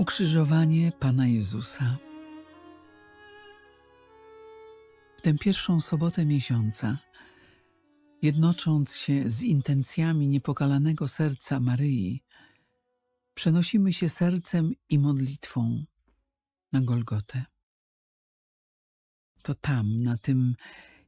Ukrzyżowanie Pana Jezusa. W tę pierwszą sobotę miesiąca, jednocząc się z intencjami niepokalanego serca Maryi, przenosimy się sercem i modlitwą na Golgotę. To tam, na tym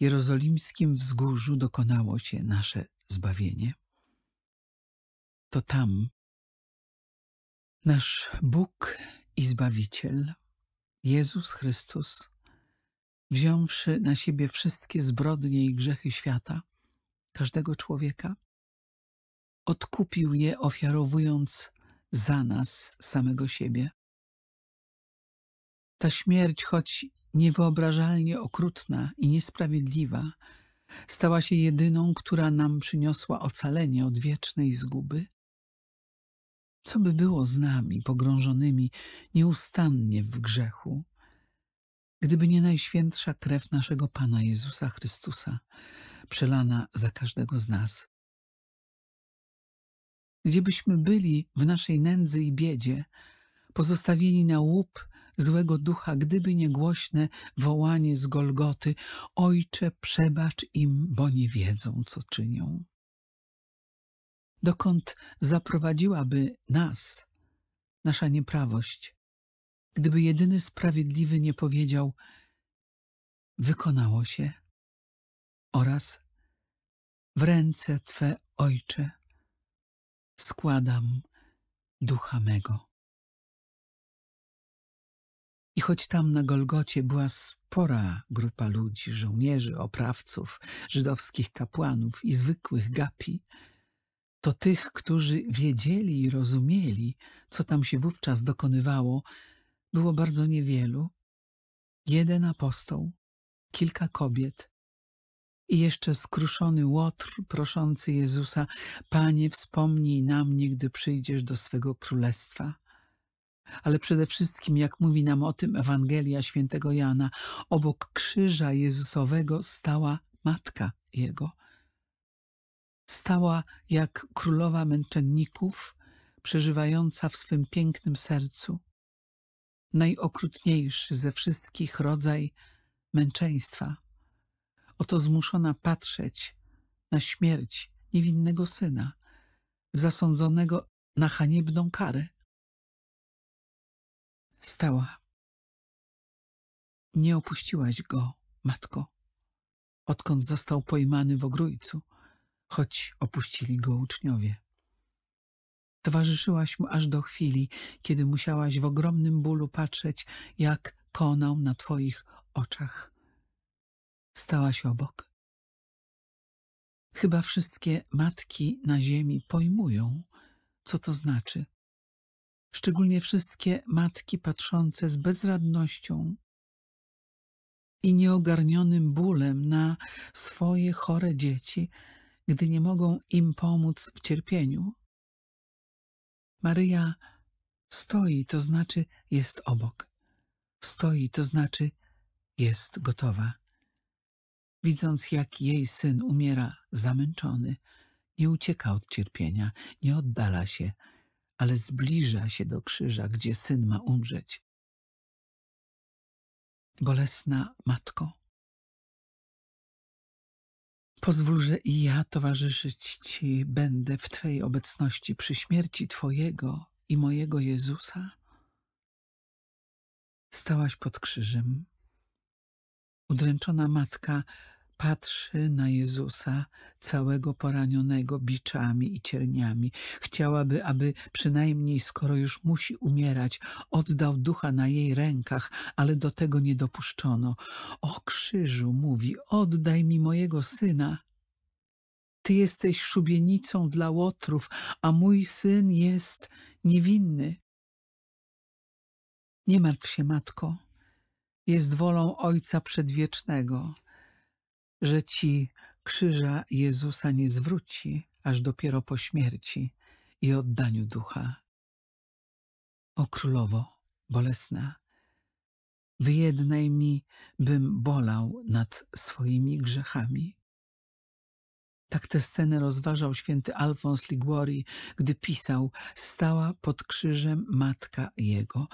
jerozolimskim wzgórzu dokonało się nasze zbawienie. To tam Nasz Bóg i Zbawiciel, Jezus Chrystus, wziąwszy na siebie wszystkie zbrodnie i grzechy świata, każdego człowieka, odkupił je ofiarowując za nas samego siebie. Ta śmierć, choć niewyobrażalnie okrutna i niesprawiedliwa, stała się jedyną, która nam przyniosła ocalenie od wiecznej zguby co by było z nami pogrążonymi nieustannie w grzechu, gdyby nie najświętsza krew naszego Pana Jezusa Chrystusa, przelana za każdego z nas? Gdziebyśmy byli w naszej nędzy i biedzie, pozostawieni na łup złego ducha, gdyby nie głośne wołanie z Golgoty: Ojcze, przebacz im, bo nie wiedzą, co czynią dokąd zaprowadziłaby nas nasza nieprawość, gdyby jedyny sprawiedliwy nie powiedział wykonało się oraz w ręce Twe, Ojcze, składam ducha mego. I choć tam na Golgocie była spora grupa ludzi, żołnierzy, oprawców, żydowskich kapłanów i zwykłych gapi, to tych, którzy wiedzieli i rozumieli, co tam się wówczas dokonywało, było bardzo niewielu. Jeden apostoł, kilka kobiet i jeszcze skruszony łotr proszący Jezusa, Panie, wspomnij na mnie, gdy przyjdziesz do swego królestwa. Ale przede wszystkim, jak mówi nam o tym Ewangelia świętego Jana, obok krzyża Jezusowego stała matka Jego – stała jak królowa męczenników, przeżywająca w swym pięknym sercu najokrutniejszy ze wszystkich rodzaj męczeństwa. Oto zmuszona patrzeć na śmierć niewinnego syna, zasądzonego na haniebną karę. Stała. Nie opuściłaś go, matko, odkąd został pojmany w ogrójcu – choć opuścili go uczniowie. Towarzyszyłaś mu aż do chwili, kiedy musiałaś w ogromnym bólu patrzeć, jak konał na twoich oczach. Stałaś obok. Chyba wszystkie matki na ziemi pojmują, co to znaczy. Szczególnie wszystkie matki patrzące z bezradnością i nieogarnionym bólem na swoje chore dzieci – gdy nie mogą im pomóc w cierpieniu. Maryja stoi, to znaczy jest obok. Stoi, to znaczy jest gotowa. Widząc, jak jej syn umiera zamęczony, nie ucieka od cierpienia, nie oddala się, ale zbliża się do krzyża, gdzie syn ma umrzeć. Bolesna matko, Pozwól, że i ja towarzyszyć Ci będę w Twojej obecności przy śmierci Twojego i mojego Jezusa. Stałaś pod krzyżem. Udręczona matka Patrzy na Jezusa całego poranionego biczami i cierniami. Chciałaby, aby przynajmniej, skoro już musi umierać, oddał ducha na jej rękach, ale do tego nie dopuszczono. O krzyżu mówi, oddaj mi mojego syna. Ty jesteś szubienicą dla łotrów, a mój syn jest niewinny. Nie martw się, matko. Jest wolą Ojca Przedwiecznego że ci krzyża Jezusa nie zwróci, aż dopiero po śmierci i oddaniu ducha. O królowo, bolesna, wyjednaj mi, bym bolał nad swoimi grzechami. Tak tę scenę rozważał święty Alfons Liguori, gdy pisał, stała pod krzyżem matka jego,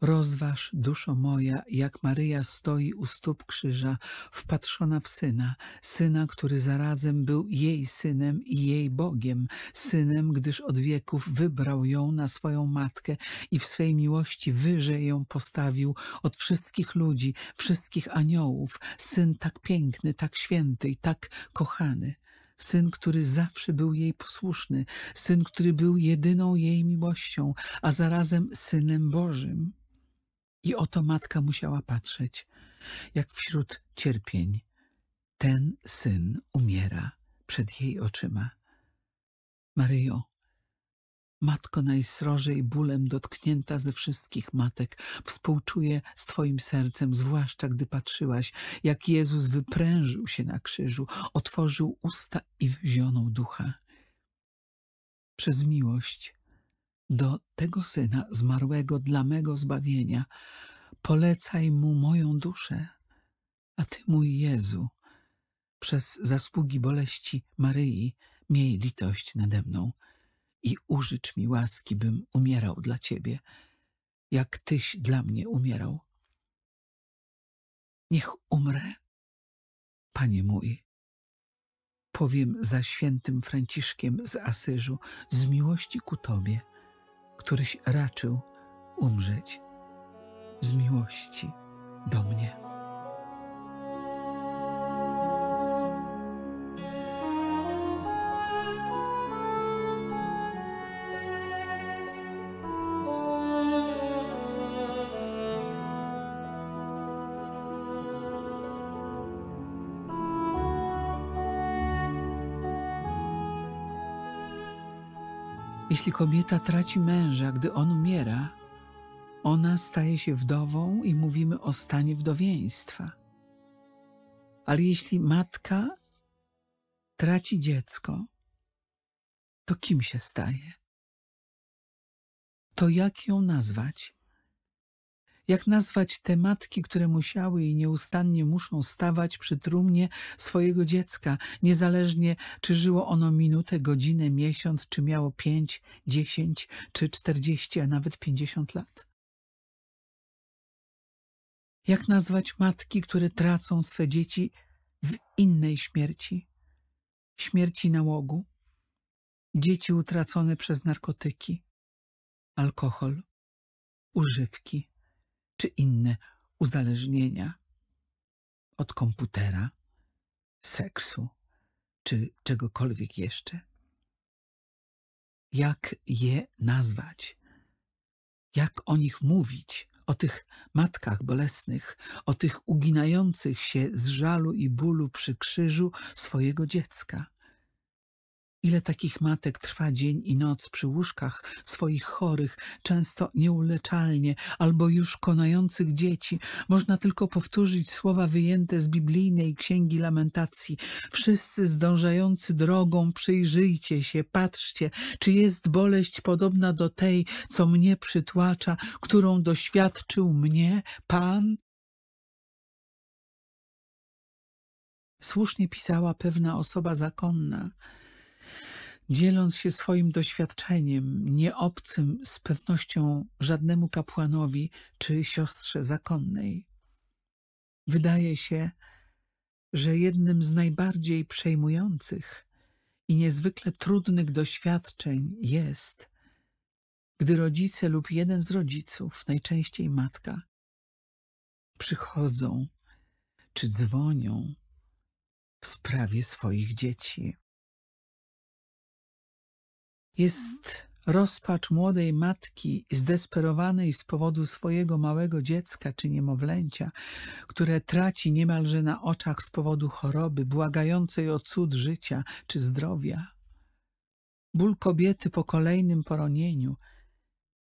Rozważ, duszo moja, jak Maryja stoi u stóp krzyża, wpatrzona w Syna, Syna, który zarazem był jej Synem i jej Bogiem, Synem, gdyż od wieków wybrał ją na swoją Matkę i w swej miłości wyżej ją postawił od wszystkich ludzi, wszystkich aniołów, Syn tak piękny, tak święty i tak kochany. Syn, który zawsze był jej posłuszny, syn, który był jedyną jej miłością, a zarazem synem Bożym. I oto matka musiała patrzeć, jak wśród cierpień ten syn umiera przed jej oczyma. Maryjo, Matko najsrożej bólem dotknięta ze wszystkich matek, współczuję z Twoim sercem, zwłaszcza gdy patrzyłaś, jak Jezus wyprężył się na krzyżu, otworzył usta i wzionął ducha. Przez miłość do tego syna zmarłego dla mego zbawienia, polecaj mu moją duszę, a ty mój Jezu, przez zasługi boleści Maryi miej litość nade mną i użycz mi łaski, bym umierał dla ciebie, jak tyś dla mnie umierał. Niech umrę, Panie mój. Powiem za świętym Franciszkiem z Asyżu, z miłości ku Tobie – któryś raczył umrzeć z miłości do mnie. kobieta traci męża, gdy on umiera, ona staje się wdową i mówimy o stanie wdowieństwa. Ale jeśli matka traci dziecko, to kim się staje? To jak ją nazwać? Jak nazwać te matki, które musiały i nieustannie muszą stawać przy trumnie swojego dziecka, niezależnie czy żyło ono minutę, godzinę, miesiąc, czy miało pięć, dziesięć, czy czterdzieści, a nawet pięćdziesiąt lat? Jak nazwać matki, które tracą swe dzieci w innej śmierci? Śmierci nałogu, dzieci utracone przez narkotyki, alkohol, używki, czy inne uzależnienia od komputera, seksu czy czegokolwiek jeszcze. Jak je nazwać? Jak o nich mówić? O tych matkach bolesnych, o tych uginających się z żalu i bólu przy krzyżu swojego dziecka? Ile takich matek trwa dzień i noc przy łóżkach swoich chorych, często nieuleczalnie, albo już konających dzieci, można tylko powtórzyć słowa wyjęte z biblijnej księgi lamentacji. Wszyscy zdążający drogą, przyjrzyjcie się, patrzcie, czy jest boleść podobna do tej, co mnie przytłacza, którą doświadczył mnie Pan? Słusznie pisała pewna osoba zakonna – dzieląc się swoim doświadczeniem, nieobcym z pewnością żadnemu kapłanowi czy siostrze zakonnej. Wydaje się, że jednym z najbardziej przejmujących i niezwykle trudnych doświadczeń jest, gdy rodzice lub jeden z rodziców, najczęściej matka, przychodzą czy dzwonią w sprawie swoich dzieci. Jest rozpacz młodej matki zdesperowanej z powodu swojego małego dziecka czy niemowlęcia, które traci niemalże na oczach z powodu choroby, błagającej o cud życia czy zdrowia. Ból kobiety po kolejnym poronieniu –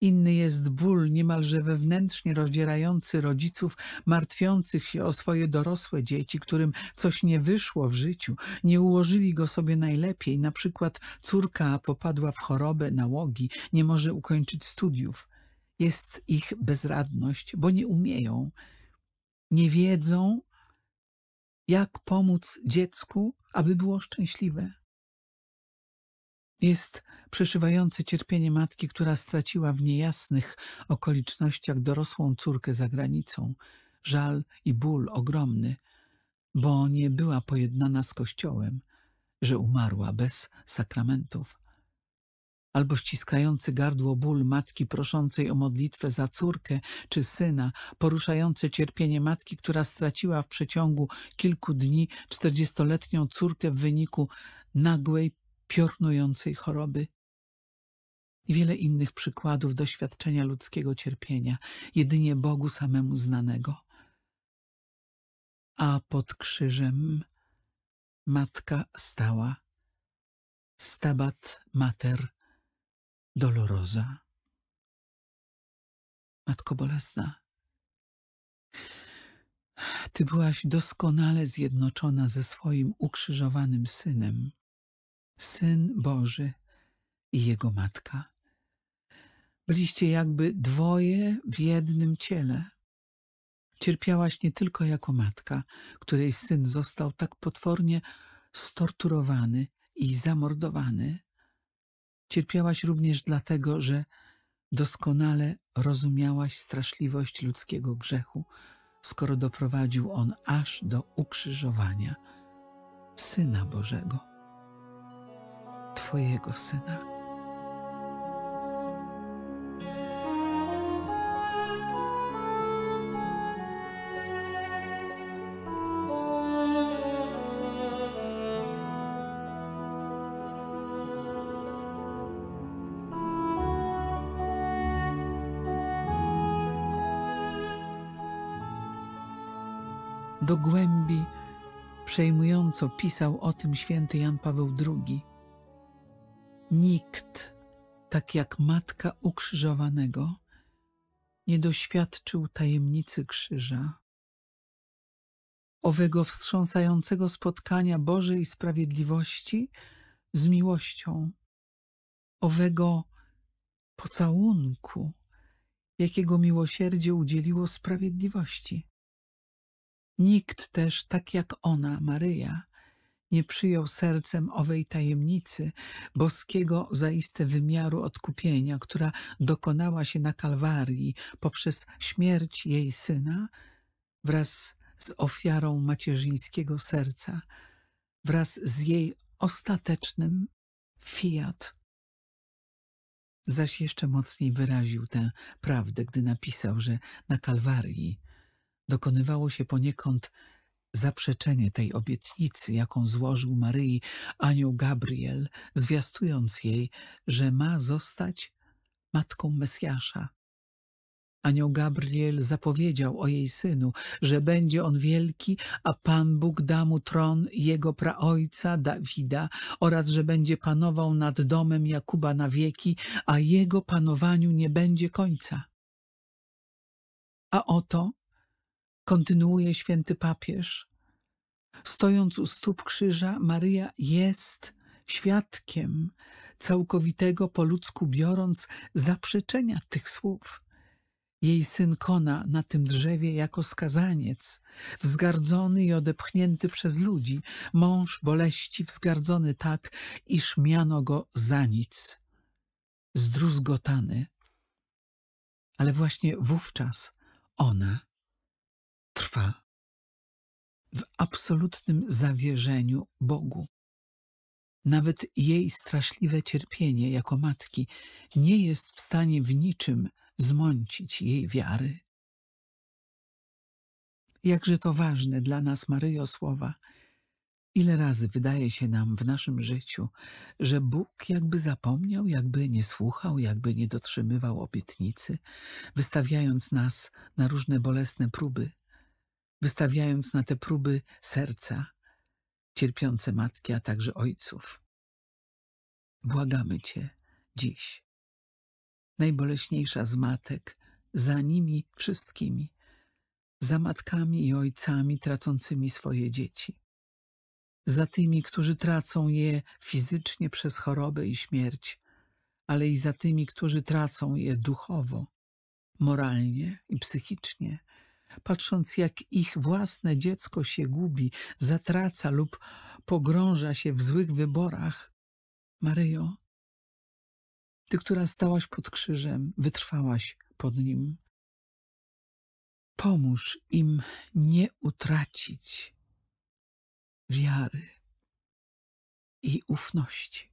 Inny jest ból niemalże wewnętrznie rozdzierający rodziców martwiących się o swoje dorosłe dzieci, którym coś nie wyszło w życiu, nie ułożyli go sobie najlepiej. Na przykład córka popadła w chorobę, nałogi, nie może ukończyć studiów. Jest ich bezradność, bo nie umieją. Nie wiedzą, jak pomóc dziecku, aby było szczęśliwe. Jest przeszywający cierpienie matki, która straciła w niejasnych okolicznościach dorosłą córkę za granicą, żal i ból ogromny, bo nie była pojednana z Kościołem, że umarła bez sakramentów. Albo ściskający gardło ból matki proszącej o modlitwę za córkę czy syna, poruszające cierpienie matki, która straciła w przeciągu kilku dni czterdziestoletnią córkę w wyniku nagłej piornującej choroby i wiele innych przykładów doświadczenia ludzkiego cierpienia, jedynie Bogu samemu znanego. A pod krzyżem matka stała, stabat mater dolorosa. Matko bolesna, Ty byłaś doskonale zjednoczona ze swoim ukrzyżowanym synem Syn Boży i Jego Matka. Byliście jakby dwoje w jednym ciele. Cierpiałaś nie tylko jako matka, której syn został tak potwornie storturowany i zamordowany. Cierpiałaś również dlatego, że doskonale rozumiałaś straszliwość ludzkiego grzechu, skoro doprowadził on aż do ukrzyżowania Syna Bożego. Twojego syna. Do głębi przejmująco pisał o tym święty Jan Paweł II Nikt, tak jak matka ukrzyżowanego, nie doświadczył tajemnicy krzyża, owego wstrząsającego spotkania Bożej sprawiedliwości z miłością, owego pocałunku, jakiego miłosierdzie udzieliło sprawiedliwości. Nikt też, tak jak ona, Maryja, nie przyjął sercem owej tajemnicy, boskiego zaiste wymiaru odkupienia, która dokonała się na Kalwarii poprzez śmierć jej syna wraz z ofiarą macierzyńskiego serca, wraz z jej ostatecznym fiat. Zaś jeszcze mocniej wyraził tę prawdę, gdy napisał, że na Kalwarii dokonywało się poniekąd Zaprzeczenie tej obietnicy, jaką złożył Maryi anioł Gabriel, zwiastując jej, że ma zostać matką Mesjasza. Anioł Gabriel zapowiedział o jej synu, że będzie on wielki, a Pan Bóg da mu tron jego praojca Dawida oraz że będzie panował nad domem Jakuba na wieki, a jego panowaniu nie będzie końca. A oto kontynuuje święty papież. Stojąc u stóp krzyża, Maryja jest świadkiem całkowitego, po ludzku biorąc, zaprzeczenia tych słów. Jej syn Kona na tym drzewie jako skazaniec, wzgardzony i odepchnięty przez ludzi, mąż boleści wzgardzony tak, iż miano go za nic, zdruzgotany. Ale właśnie wówczas ona trwa w absolutnym zawierzeniu Bogu. Nawet jej straszliwe cierpienie jako matki nie jest w stanie w niczym zmącić jej wiary. Jakże to ważne dla nas, Maryjo, słowa. Ile razy wydaje się nam w naszym życiu, że Bóg jakby zapomniał, jakby nie słuchał, jakby nie dotrzymywał obietnicy, wystawiając nas na różne bolesne próby – wystawiając na te próby serca cierpiące matki, a także ojców. Błagamy Cię dziś. Najboleśniejsza z matek, za nimi wszystkimi, za matkami i ojcami tracącymi swoje dzieci, za tymi, którzy tracą je fizycznie przez chorobę i śmierć, ale i za tymi, którzy tracą je duchowo, moralnie i psychicznie – patrząc jak ich własne dziecko się gubi, zatraca lub pogrąża się w złych wyborach. Maryjo, ty, która stałaś pod krzyżem, wytrwałaś pod nim. Pomóż im nie utracić wiary i ufności.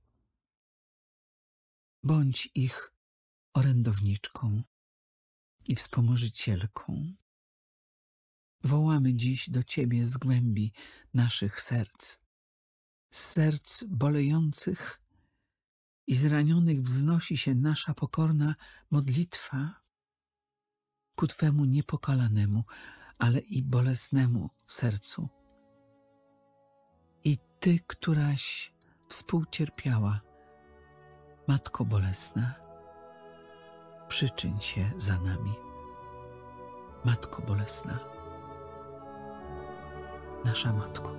Bądź ich orędowniczką i wspomożycielką. Wołamy dziś do Ciebie z głębi naszych serc, z serc bolejących i zranionych wznosi się nasza pokorna modlitwa ku Twemu niepokalanemu, ale i bolesnemu sercu. I Ty, któraś współcierpiała, Matko Bolesna, przyczyń się za nami. Matko Bolesna nasza Matko.